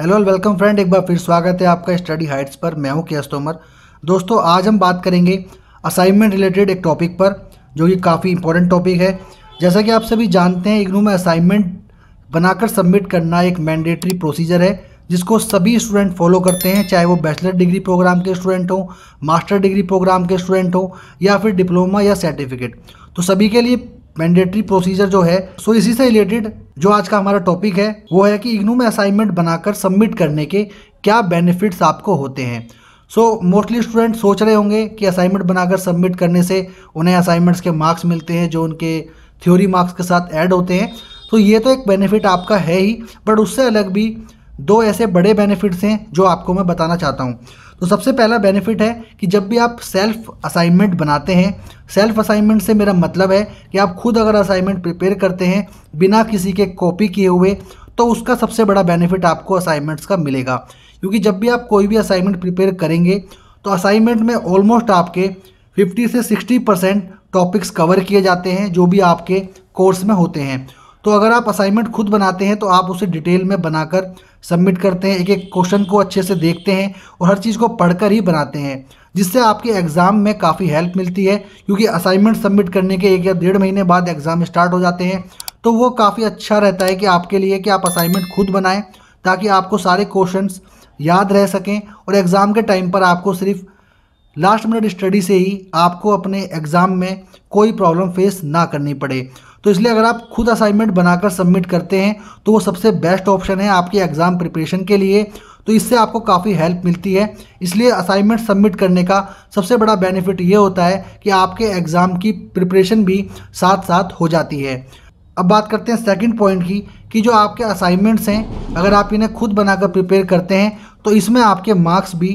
hello welcome friend एक बार फिर स्वागत है आपका स्टडी हाइट्स पर मैं हूं केस तोमर दोस्तों आज हम बात करेंगे असाइनमेंट रिलेटेड एक टॉपिक पर जो कि काफ़ी इंपॉर्टेंट टॉपिक है जैसा कि आप सभी जानते हैं इग्नू में असाइनमेंट बनाकर सबमिट करना एक मैंडेटरी प्रोसीजर है जिसको सभी स्टूडेंट फॉलो करते हैं चाहे वो बैचलर डिग्री प्रोग्राम के स्टूडेंट हों मास्टर डिग्री प्रोग्राम के स्टूडेंट हों या फिर डिप्लोमा या सर्टिफिकेट तो सभी के लिए मैंडेटरी प्रोसीजर जो है सो इसी से रिलेटेड जो आज का हमारा टॉपिक है वो है कि इग्नू में असाइनमेंट बनाकर सबमिट करने के क्या बेनिफिट्स आपको होते हैं सो मोस्टली स्टूडेंट सोच रहे होंगे कि असाइनमेंट बनाकर सबमिट करने से उन्हें असाइनमेंट्स के मार्क्स मिलते हैं जो उनके थ्योरी मार्क्स के साथ ऐड होते हैं तो ये तो एक बेनिफिट आपका है ही बट उससे अलग भी दो ऐसे बड़े बेनिफिट्स हैं जो आपको मैं बताना चाहता हूँ तो सबसे पहला बेनिफिट है कि जब भी आप सेल्फ असाइनमेंट बनाते हैं सेल्फ असाइनमेंट से मेरा मतलब है कि आप खुद अगर असाइनमेंट प्रिपेयर करते हैं बिना किसी के कॉपी किए हुए तो उसका सबसे बड़ा बेनिफिट आपको असाइनमेंट्स का मिलेगा क्योंकि जब भी आप कोई भी असाइनमेंट प्रिपेयर करेंगे तो असाइनमेंट में ऑलमोस्ट आपके 50 से 60 परसेंट टॉपिक्स कवर किए जाते हैं जो भी आपके कोर्स में होते हैं तो अगर आप असाइनमेंट खुद बनाते हैं तो आप उसे डिटेल में बनाकर सबमिट करते हैं एक एक क्वेश्चन को अच्छे से देखते हैं और हर चीज़ को पढ़कर ही बनाते हैं जिससे आपके एग्ज़ाम में काफ़ी हेल्प मिलती है क्योंकि असाइनमेंट सबमिट करने के एक या डेढ़ महीने बाद एग्ज़ाम स्टार्ट हो जाते हैं तो वो काफ़ी अच्छा रहता है कि आपके लिए कि आप असाइनमेंट खुद बनाएं ताकि आपको सारे क्वेश्चन याद रह सकें और एग्ज़ाम के टाइम पर आपको सिर्फ लास्ट मिनट स्टडी से ही आपको अपने एग्ज़ाम में कोई प्रॉब्लम फेस ना करनी पड़े तो इसलिए अगर आप खुद असाइनमेंट बनाकर सबमिट करते हैं तो वो सबसे बेस्ट ऑप्शन है आपके एग्ज़ाम प्रिपरेशन के लिए तो इससे आपको काफ़ी हेल्प मिलती है इसलिए असाइनमेंट सबमिट करने का सबसे बड़ा बेनिफिट ये होता है कि आपके एग्ज़ाम की प्रिपरेशन भी साथ साथ हो जाती है अब बात करते हैं सेकंड पॉइंट की कि जो आपके असाइनमेंट्स हैं अगर आप इन्हें खुद बनाकर प्रिपेयर करते हैं तो इसमें आपके मार्क्स भी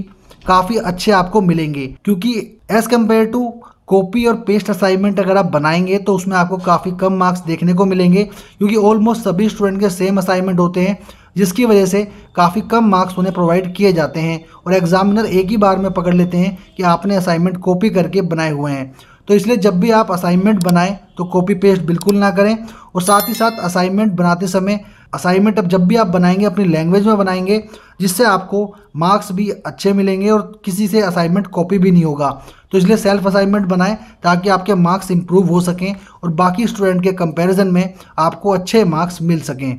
काफ़ी अच्छे आपको मिलेंगे क्योंकि एज़ कम्पेयर टू कॉपी और पेस्ट असाइनमेंट अगर आप बनाएंगे तो उसमें आपको काफ़ी कम मार्क्स देखने को मिलेंगे क्योंकि ऑलमोस्ट सभी स्टूडेंट के सेम असाइनमेंट होते हैं जिसकी वजह से काफ़ी कम मार्क्स उन्हें प्रोवाइड किए जाते हैं और एग्जामिनर एक ही बार में पकड़ लेते हैं कि आपने असाइनमेंट कॉपी करके बनाए हुए हैं तो इसलिए जब भी आप असाइनमेंट बनाएं तो कॉपी पेस्ट बिल्कुल ना करें और साथ ही साथ असाइनमेंट बनाते समय असाइनमेंट अब जब भी आप बनाएंगे अपनी लैंग्वेज में बनाएंगे जिससे आपको मार्क्स भी अच्छे मिलेंगे और किसी से असाइनमेंट कॉपी भी नहीं होगा तो इसलिए सेल्फ असाइनमेंट बनाएं ताकि आपके मार्क्स इंप्रूव हो सकें और बाकी स्टूडेंट के कंपैरिजन में आपको अच्छे मार्क्स मिल सकें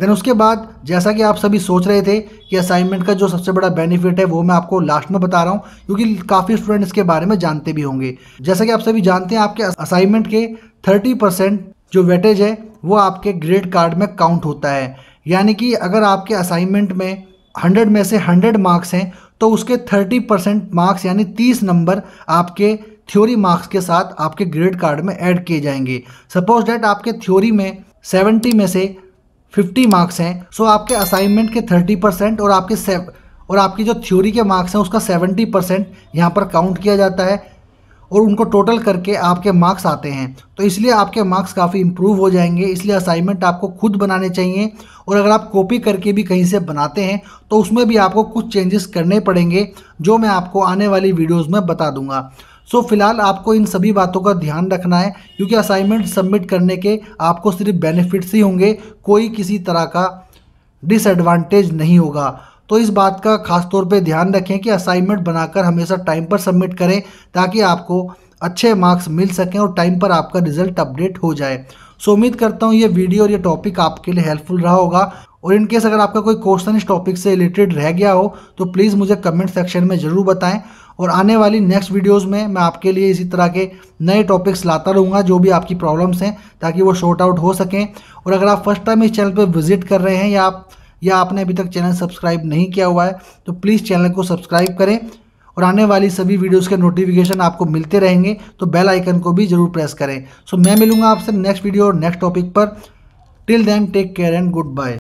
देन उसके बाद जैसा कि आप सभी सोच रहे थे कि असाइनमेंट का जो सबसे बड़ा बेनिफिट है वो मैं आपको लास्ट में बता रहा हूँ क्योंकि काफ़ी स्टूडेंट इसके बारे में जानते भी होंगे जैसा कि आप सभी जानते हैं आपके असाइनमेंट के थर्टी परसेंट जो वेटेज है वो आपके ग्रेड कार्ड में काउंट होता है यानी कि अगर आपके असाइनमेंट में हंड्रेड में से हंड्रेड मार्क्स हैं तो उसके थर्टी परसेंट मार्क्स यानी तीस नंबर आपके थ्योरी मार्क्स के साथ आपके ग्रेड कार्ड में ऐड किए जाएंगे सपोज डैट आपके थ्योरी में सेवेंटी में से फिफ्टी मार्क्स हैं सो आपके असाइनमेंट के थर्टी परसेंट और आपके और आपकी जो थ्योरी के मार्क्स हैं उसका सेवेंटी परसेंट यहाँ पर काउंट किया जाता है और उनको टोटल करके आपके मार्क्स आते हैं तो इसलिए आपके मार्क्स काफ़ी इम्प्रूव हो जाएंगे इसलिए असाइनमेंट आपको खुद बनाने चाहिए और अगर आप कॉपी करके भी कहीं से बनाते हैं तो उसमें भी आपको कुछ चेंजेस करने पड़ेंगे जो मैं आपको आने वाली वीडियोज़ में बता दूँगा सो so, फिलहाल आपको इन सभी बातों का ध्यान रखना है क्योंकि असाइनमेंट सबमिट करने के आपको सिर्फ बेनिफिट्स ही होंगे कोई किसी तरह का डिसएडवांटेज नहीं होगा तो इस बात का खास तौर पे ध्यान रखें कि असाइनमेंट बनाकर हमेशा टाइम पर सबमिट करें ताकि आपको अच्छे मार्क्स मिल सकें और टाइम पर आपका रिजल्ट अपडेट हो जाए सो उम्मीद करता हूँ ये वीडियो और ये टॉपिक आपके लिए हेल्पफुल रहा होगा और इन केस अगर आपका कोई क्वेश्चन इस टॉपिक से रिलेटेड रह गया हो तो प्लीज़ मुझे कमेंट सेक्शन में ज़रूर बताएं और आने वाली नेक्स्ट वीडियोस में मैं आपके लिए इसी तरह के नए टॉपिक्स लाता रहूँगा जो भी आपकी प्रॉब्लम्स हैं ताकि वो शॉर्ट आउट हो सकें और अगर आप फर्स्ट टाइम इस चैनल पर विजिट कर रहे हैं या आप या आपने अभी तक चैनल सब्सक्राइब नहीं किया हुआ है तो प्लीज़ चैनल को सब्सक्राइब करें और आने वाली सभी वीडियोस के नोटिफिकेशन आपको मिलते रहेंगे तो बेल आइकन को भी जरूर प्रेस करें सो so, मैं मिलूंगा आपसे नेक्स्ट वीडियो और नेक्स्ट टॉपिक पर till then take care and good bye